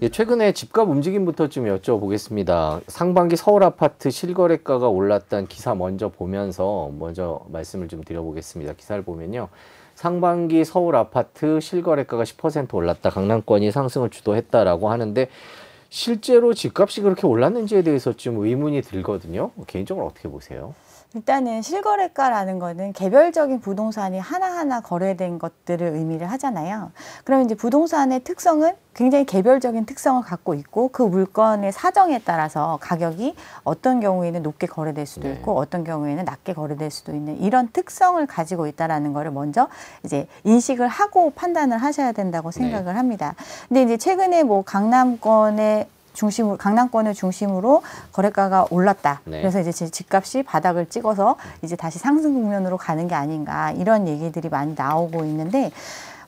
예, 최근에 집값 움직임부터 좀 여쭤보겠습니다. 상반기 서울 아파트 실거래가가 올랐다는 기사 먼저 보면서 먼저 말씀을 좀 드려보겠습니다. 기사를 보면요. 상반기 서울 아파트 실거래가가 10% 올랐다. 강남권이 상승을 주도했다라고 하는데 실제로 집값이 그렇게 올랐는지에 대해서 좀 의문이 들거든요. 개인적으로 어떻게 보세요? 일단은 실거래가라는 거는 개별적인 부동산이 하나하나 거래된 것들을 의미를 하잖아요. 그럼 이제 부동산의 특성은 굉장히 개별적인 특성을 갖고 있고 그 물건의 사정에 따라서 가격이 어떤 경우에는 높게 거래될 수도 네. 있고 네. 어떤 경우에는 낮게 거래될 수도 있는 이런 특성을 가지고 있다라는 거를 먼저 이제 인식을 하고 판단을 하셔야 된다고 네. 생각을 네. 합니다. 근데 이제 최근에 뭐 강남권의 중심으로 강남권을 중심으로 거래가가 올랐다. 네. 그래서 이제 집값이 바닥을 찍어서 이제 다시 상승 국면으로 가는 게 아닌가 이런 얘기들이 많이 나오고 있는데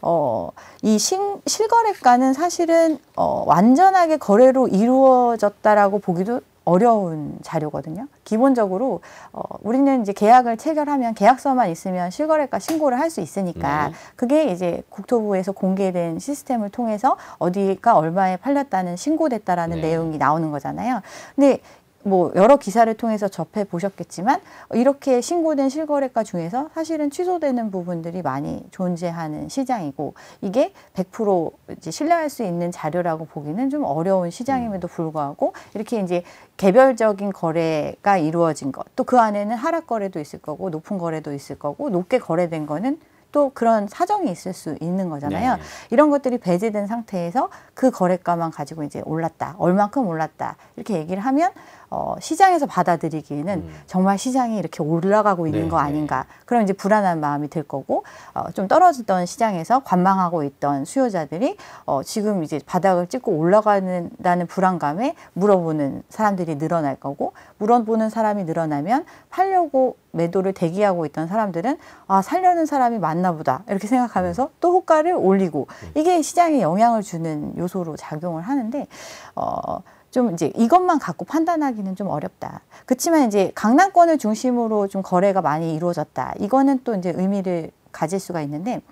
어, 이 신, 실거래가는 사실은 어, 완전하게 거래로 이루어졌다라고 보기도 어려운 자료거든요. 기본적으로 어, 우리는 이제 계약을 체결하면 계약서만 있으면 실거래가 신고를 할 수 있으니까 음. 그게 이제 국토부에서 공개된 시스템을 통해서 어디가 얼마에 팔렸다는 신고됐다라는 네. 내용이 나오는 거잖아요. 근데 뭐 여러 기사를 통해서 접해 보셨겠지만 이렇게 신고된 실거래가 중에서 사실은 취소되는 부분들이 많이 존재하는 시장이고 이게 100% 이제 신뢰할 수 있는 자료라고 보기는 좀 어려운 시장임에도 음. 불구하고 이렇게 이제 개별적인 거래가 이루어진 것 또 그 안에는 하락 거래도 있을 거고 높은 거래도 있을 거고 높게 거래된 거는 또 그런 사정이 있을 수 있는 거잖아요. 네. 이런 것들이 배제된 상태에서 그 거래가만 가지고 이제 올랐다. 얼만큼 올랐다. 이렇게 얘기를 하면 어, 시장에서 받아들이기에는 음. 정말 시장이 이렇게 올라가고 있는 네, 거 네. 아닌가. 네. 그럼 이제 불안한 마음이 들 거고, 어, 좀 떨어지던 시장에서 관망하고 있던 수요자들이 어, 지금 이제 바닥을 찍고 올라가는다는 불안감에 물어보는 사람들이 늘어날 거고, 물어보는 사람이 늘어나면 팔려고 매도를 대기하고 있던 사람들은 아, 살려는 사람이 맞나 보다. 이렇게 생각하면서 음. 또 호가를 올리고, 음. 이게 시장에 영향을 주는 요소로 작용을 하는데, 어, 좀 이제 이것만 갖고 판단하기는 좀 어렵다. 그렇지만 이제 강남권을 중심으로 좀 거래가 많이 이루어졌다. 이거는 또 이제 의미를 가질 수가 있는데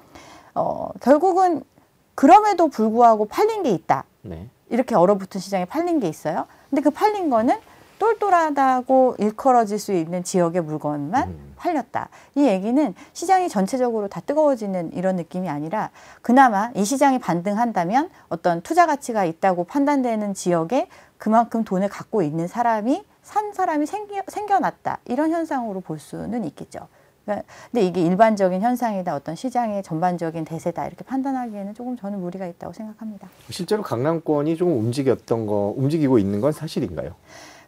어, 결국은 그럼에도 불구하고 팔린 게 있다. 네. 이렇게 얼어붙은 시장에 팔린 게 있어요. 근데 그 팔린 거는 똘똘하다고 일컬어질 수 있는 지역의 물건만 음. 팔렸다. 이 얘기는 시장이 전체적으로 다 뜨거워지는 이런 느낌이 아니라 그나마 이 시장이 반등한다면 어떤 투자 가치가 있다고 판단되는 지역에 그만큼 돈을 갖고 있는 사람이 산 사람이 생겨, 생겨났다 이런 현상으로 볼 수는 있겠죠. 그러니까 근데 이게 일반적인 현상이다 어떤 시장의 전반적인 대세다 이렇게 판단하기에는 조금 저는 무리가 있다고 생각합니다. 실제로 강남권이 조금 움직였던 거 움직이고 있는 건 사실인가요?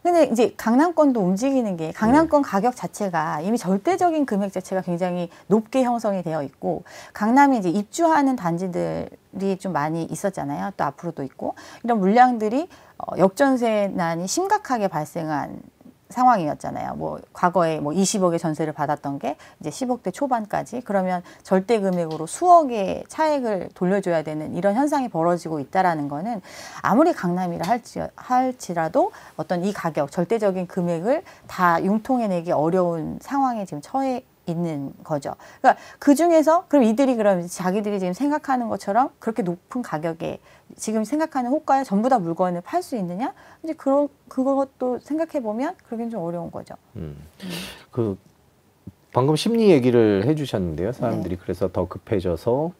근데 이제 강남권도 움직이는 게 강남권 네. 가격 자체가 이미 절대적인 금액 자체가 굉장히 높게 형성이 되어 있고 강남에 이제 입주하는 단지들이 좀 많이 있었잖아요. 또 앞으로도 있고 이런 물량들이 어, 역전세난이 심각하게 발생한 상황이었잖아요. 뭐 과거에 뭐 20억의 전세를 받았던 게 이제 10억대 초반까지 그러면 절대 금액으로 수억의 차액을 돌려줘야 되는 이런 현상이 벌어지고 있다라는 거는 아무리 강남이라 할지 할지라도 어떤 이 가격 절대적인 금액을 다 융통해내기 어려운 상황에 지금 처해 있는 거죠. 그러니까 그 중에서 그럼 이들이 그럼 자기들이 지금 생각하는 것처럼 그렇게 높은 가격에 지금 생각하는 호가에 전부 다 물건을 팔 수 있느냐? 이제 그런 그것도 생각해 보면 그러긴 좀 어려운 거죠. 음. 그 방금 심리 얘기를 해주셨는데요. 사람들이 네. 그래서 더 급해져서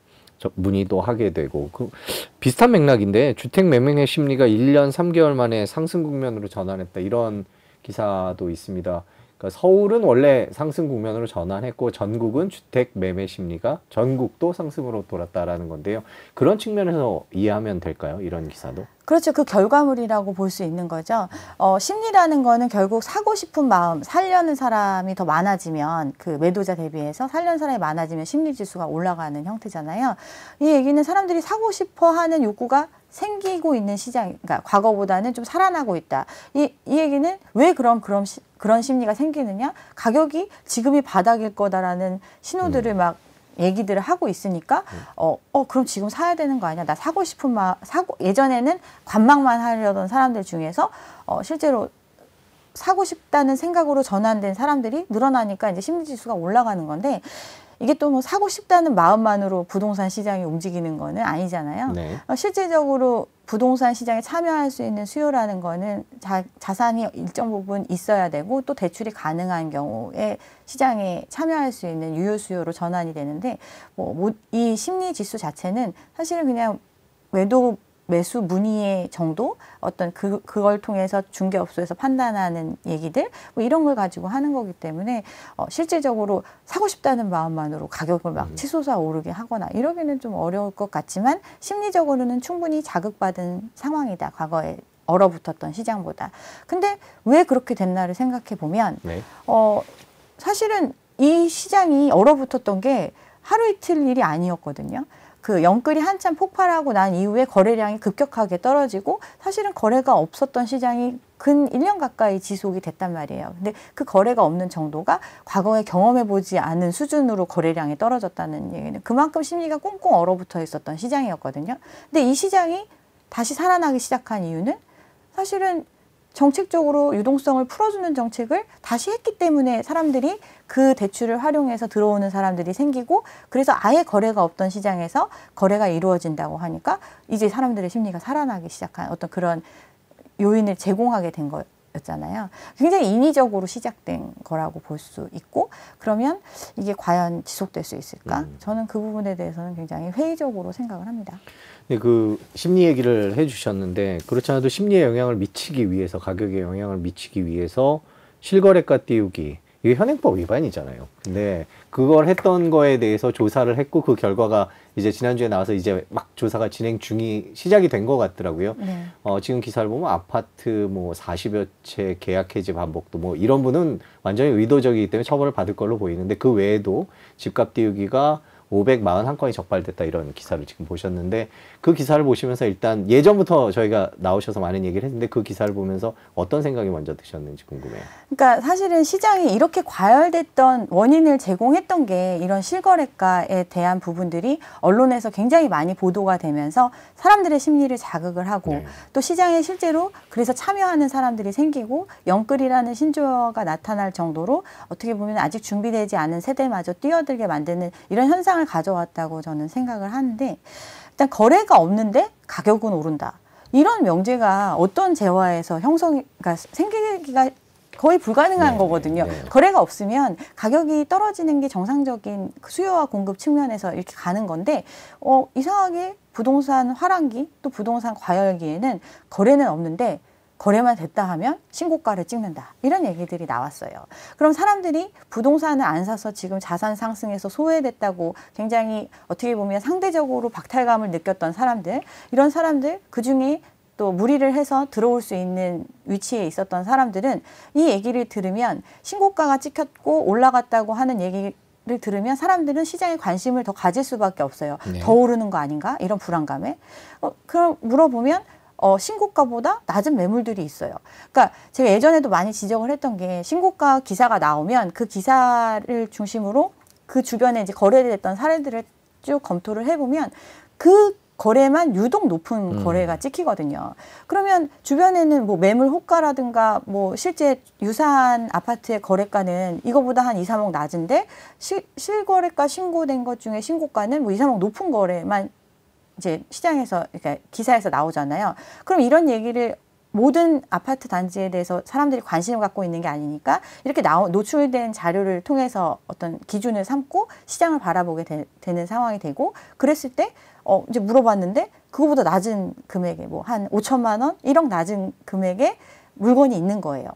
문의도 하게 되고 그 비슷한 맥락인데 주택 매매의 심리가 1년 3개월 만에 상승 국면으로 전환했다 이런 기사도 있습니다. 그러니까 서울은 원래 상승 국면으로 전환했고 전국은 주택 매매 심리가 전국도 상승으로 돌았다라는 건데요. 그런 측면에서 이해하면 될까요? 이런 기사도? 그렇죠. 그 결과물이라고 볼 수 있는 거죠. 어, 심리라는 거는 결국 사고 싶은 마음, 살려는 사람이 더 많아지면 그 매도자 대비해서 살려는 사람이 많아지면 심리 지수가 올라가는 형태잖아요. 이 얘기는 사람들이 사고 싶어 하는 욕구가 생기고 있는 시장, 그러니까 과거보다는 좀 살아나고 있다. 이, 이 얘기는 왜 그럼 그런, 그런 심리가 생기느냐? 가격이 지금이 바닥일 거다라는 신호들을 음. 막 얘기들을 하고 있으니까 어, 어 그럼 지금 사야 되는 거 아니야? 나 사고 싶은 마 사고 예전에는 관망만 하려던 사람들 중에서 어, 실제로 사고 싶다는 생각으로 전환된 사람들이 늘어나니까 이제 심리 지수가 올라가는 건데 이게 또 뭐 사고 싶다는 마음만으로 부동산 시장이 움직이는 거는 아니잖아요. 네. 어, 실제적으로 부동산 시장에 참여할 수 있는 수요라는 거는 자, 자산이 일정 부분 있어야 되고 또 대출이 가능한 경우에 시장에 참여할 수 있는 유효 수요로 전환이 되는데 뭐 이 심리 지수 자체는 사실은 그냥 외도 매수 문의의 정도 어떤 그, 그걸 통해서 중개업소에서 판단하는 얘기들 뭐 이런 걸 가지고 하는 거기 때문에 어, 실질적으로 사고 싶다는 마음만으로 가격을 막 음. 치솟아 오르게 하거나 이러기는 좀 어려울 것 같지만 심리적으로는 충분히 자극받은 상황이다 과거에 얼어붙었던 시장보다 근데 왜 그렇게 됐나를 생각해 보면 네. 어, 사실은 이 시장이 얼어붙었던 게 하루 이틀 일이 아니었거든요. 그 영끌이 한참 폭발하고 난 이후에 거래량이 급격하게 떨어지고 사실은 거래가 없었던 시장이 근 1년 가까이 지속이 됐단 말이에요. 근데 그 거래가 없는 정도가 과거에 경험해보지 않은 수준으로 거래량이 떨어졌다는 얘기는 그만큼 심리가 꽁꽁 얼어붙어 있었던 시장이었거든요. 근데 이 시장이 다시 살아나기 시작한 이유는 사실은 정책적으로 유동성을 풀어주는 정책을 다시 했기 때문에 사람들이 그 대출을 활용해서 들어오는 사람들이 생기고 그래서 아예 거래가 없던 시장에서 거래가 이루어진다고 하니까 이제 사람들의 심리가 살아나기 시작한 어떤 그런 요인을 제공하게 된 거예요. 였잖아요. 굉장히 인위적으로 시작된 거라고 볼 수 있고 그러면 이게 과연 지속될 수 있을까? 음. 저는 그 부분에 대해서는 굉장히 회의적으로 생각을 합니다. 네, 그 심리 얘기를 해주셨는데 그렇지 않아도 심리에 영향을 미치기 위해서 가격에 영향을 미치기 위해서 실거래가 띄우기 이게 현행법 위반이잖아요. 근데 그걸 했던 거에 대해서 조사를 했고 그 결과가 이제 지난주에 나와서 이제 막 조사가 진행 중이 시작이 된 것 같더라고요. 네. 어, 지금 기사를 보면 아파트 뭐 40여 채 계약 해지 반복도 뭐 이런 분은 완전히 의도적이기 때문에 처벌을 받을 걸로 보이는데 그 외에도 집값 띄우기가 541건이 적발됐다 이런 기사를 지금 보셨는데 그 기사를 보시면서 일단 예전부터 저희가 나오셔서 많은 얘기를 했는데 그 기사를 보면서 어떤 생각이 먼저 드셨는지 궁금해요. 그러니까 사실은 시장이 이렇게 과열됐던 원인을 제공했던 게 이런 실거래가에 대한 부분들이 언론에서 굉장히 많이 보도가 되면서 사람들의 심리를 자극을 하고 네. 또 시장에 실제로 그래서 참여하는 사람들이 생기고 영끌이라는 신조어가 나타날 정도로 어떻게 보면 아직 준비되지 않은 세대마저 뛰어들게 만드는 이런 현상 성장을 가져왔다고 저는 생각을 하는데 일단 거래가 없는데 가격은 오른다. 이런 명제가 어떤 재화에서 형성, 그러니까 생기기가 거의 불가능한 네, 거거든요. 네, 네. 거래가 없으면 가격이 떨어지는 게 정상적인 수요와 공급 측면에서 이렇게 가는 건데, 어, 이상하게 부동산 화랑기 또 부동산 과열기에는 거래는 없는데 거래만 됐다 하면 신고가를 찍는다. 이런 얘기들이 나왔어요. 그럼 사람들이 부동산을 안 사서 지금 자산 상승에서 소외됐다고 굉장히 어떻게 보면 상대적으로 박탈감을 느꼈던 사람들, 이런 사람들 그 중에 또 무리를 해서 들어올 수 있는 위치에 있었던 사람들은 이 얘기를 들으면 신고가가 찍혔고 올라갔다고 하는 얘기 를 들으면 사람들은 시장에 관심을 더 가질 수밖에 없어요. 네. 더 오르는 거 아닌가? 이런 불안감에. 어, 그럼 물어보면 어, 신고가보다 낮은 매물들이 있어요. 그러니까 제가 예전에도 많이 지적을 했던 게 신고가 기사가 나오면 그 기사를 중심으로 그 주변에 이제 거래됐던 사례들을 쭉 검토를 해보면 그 거래만 유독 높은 음. 거래가 찍히거든요. 그러면 주변에는 뭐 매물 호가라든가 뭐 실제 유사한 아파트의 거래가는 이거보다 한 2, 3억 낮은데 시, 실거래가 신고된 것 중에 신고가는 뭐 2, 3억 높은 거래만 이제 시장에서 그러니까 기사에서 나오잖아요. 그럼 이런 얘기를 모든 아파트 단지에 대해서 사람들이 관심을 갖고 있는 게 아니니까 이렇게 나오, 노출된 자료를 통해서 어떤 기준을 삼고 시장을 바라보게 되, 는 상황이 되고 그랬을 때 어, 이제 물어봤는데 그거보다 낮은 금액에 뭐 한 5천만 원, 1억 낮은 금액에 물건이 있는 거예요.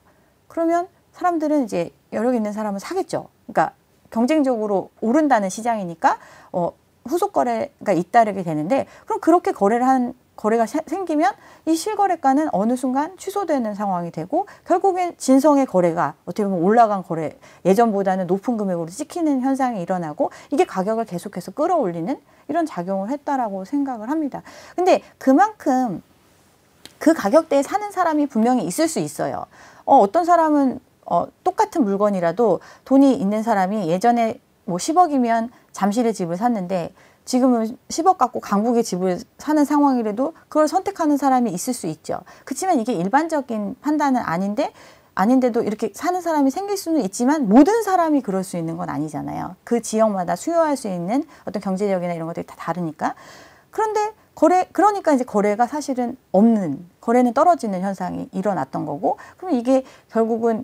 그러면 사람들은 이제 여력 있는 사람은 사겠죠. 그러니까 경쟁적으로 오른다는 시장이니까 어, 후속 거래가 잇따르게 되는데 그럼 그렇게 거래를 한 거래가 생기면 이 실거래가는 어느 순간 취소되는 상황이 되고 결국엔 진성의 거래가 어떻게 보면 올라간 거래 예전보다는 높은 금액으로 찍히는 현상이 일어나고 이게 가격을 계속해서 끌어올리는 이런 작용을 했다라고 생각을 합니다. 근데 그만큼 그 가격대에 사는 사람이 분명히 있을 수 있어요. 어, 어떤 사람은 어, 똑같은 물건이라도 돈이 있는 사람이 예전에 뭐 10억이면 잠실에 집을 샀는데 지금은 10억 갖고 강북에 집을 사는 상황이라도 그걸 선택하는 사람이 있을 수 있죠. 그렇지만 이게 일반적인 판단은 아닌데 아닌데도 이렇게 사는 사람이 생길 수는 있지만 모든 사람이 그럴 수 있는 건 아니잖아요. 그 지역마다 수요할 수 있는 어떤 경제력이나 이런 것들이 다 다르니까. 그런데 거래 그러니까 이제 거래가 사실은 없는 거래는 떨어지는 현상이 일어났던 거고 그럼 이게 결국은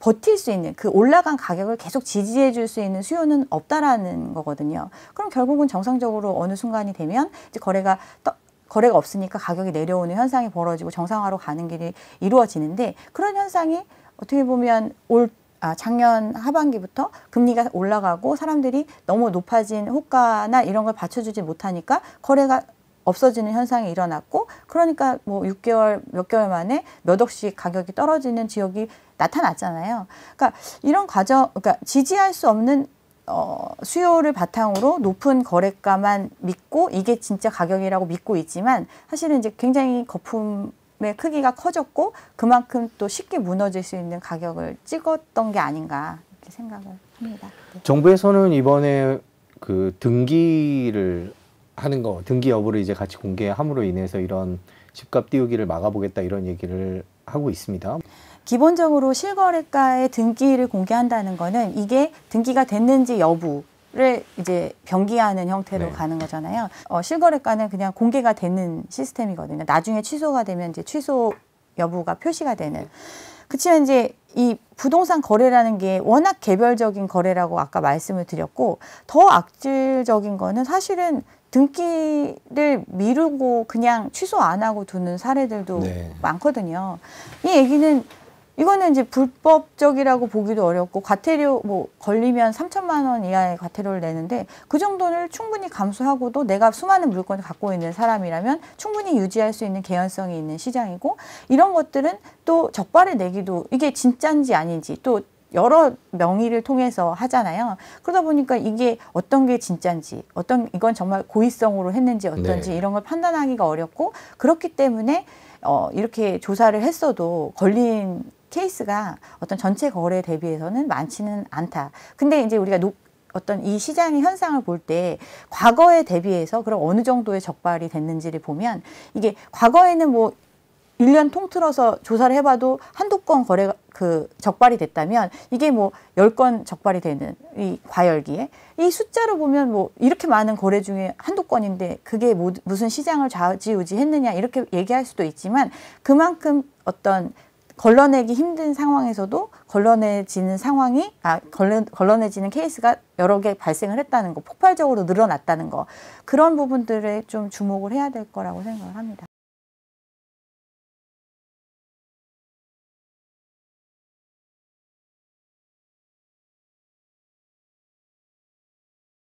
버틸 수 있는 그 올라간 가격을 계속 지지해 줄 수 있는 수요는 없다라는 거거든요. 그럼 결국은 정상적으로 어느 순간이 되면 이제 거래가 떠, 거래가 없으니까 가격이 내려오는 현상이 벌어지고 정상화로 가는 길이 이루어지는데 그런 현상이 어떻게 보면 올 아, 작년 하반기부터 금리가 올라가고 사람들이 너무 높아진 호가나 이런 걸 받쳐주지 못하니까 거래가 없어지는 현상이 일어났고 그러니까 뭐 6개월 몇 개월 만에 몇 억씩 가격이 떨어지는 지역이 나타났잖아요. 그러니까 이런 과정, 그러니까 지지할 수 없는 어, 수요를 바탕으로 높은 거래가만 믿고 이게 진짜 가격이라고 믿고 있지만 사실은 이제 굉장히 거품의 크기가 커졌고 그만큼 또 쉽게 무너질 수 있는 가격을 찍었던 게 아닌가 이렇게 생각을 합니다. 네. 정부에서는 이번에 그 등기를 하는 거 등기 여부를 이제 같이 공개함으로 인해서 이런 집값 띄우기를 막아보겠다 이런 얘기를 하고 있습니다. 기본적으로 실거래가의 등기를 공개한다는 거는 이게 등기가 됐는지 여부 를 이제 변기하는 형태로 네. 가는 거잖아요. 어, 실거래가는 그냥 공개가 되는 시스템이거든요. 나중에 취소가 되면 이제 취소 여부가 표시가 되는. 그치만 이제 이 부동산 거래라는 게 워낙 개별적인 거래라고 아까 말씀을 드렸고 더 악질적인 거는 사실은 등기를 미루고 그냥 취소 안 하고 두는 사례들도 네. 많거든요. 이 얘기는 이거는 이제 불법적이라고 보기도 어렵고 과태료 뭐 걸리면 3천만 원 이하의 과태료를 내는데 그 정도를 충분히 감수하고도 내가 수많은 물건을 갖고 있는 사람이라면 충분히 유지할 수 있는 개연성이 있는 시장이고 이런 것들은 또 적발을 내기도 이게 진짠지 아닌지 또 여러 명의를 통해서 하잖아요. 그러다 보니까 이게 어떤 게 진짜인지, 어떤 이건 정말 고의성으로 했는지 어떤지 네. 이런 걸 판단하기가 어렵고 그렇기 때문에 어, 이렇게 조사를 했어도 걸린 케이스가 어떤 전체 거래 대비해서는 많지는 않다. 근데 이제 우리가 녹, 어떤 이 시장의 현상을 볼 때 과거에 대비해서 그럼 어느 정도의 적발이 됐는지를 보면 이게 과거에는 뭐 1년 통틀어서 조사를 해봐도 한두 건 거래가 그 적발이 됐다면 이게 뭐 10건 적발이 되는 이 과열기에 이 숫자로 보면 뭐 이렇게 많은 거래 중에 한두 건인데 그게 뭐 무슨 시장을 좌지우지 했느냐 이렇게 얘기할 수도 있지만 그만큼 어떤 걸러내기 힘든 상황에서도 걸러내지는 상황이 아 걸러, 걸러내지는 케이스가 여러 개 발생을 했다는 거 폭발적으로 늘어났다는 거 그런 부분들에 좀 주목을 해야 될 거라고 생각을 합니다.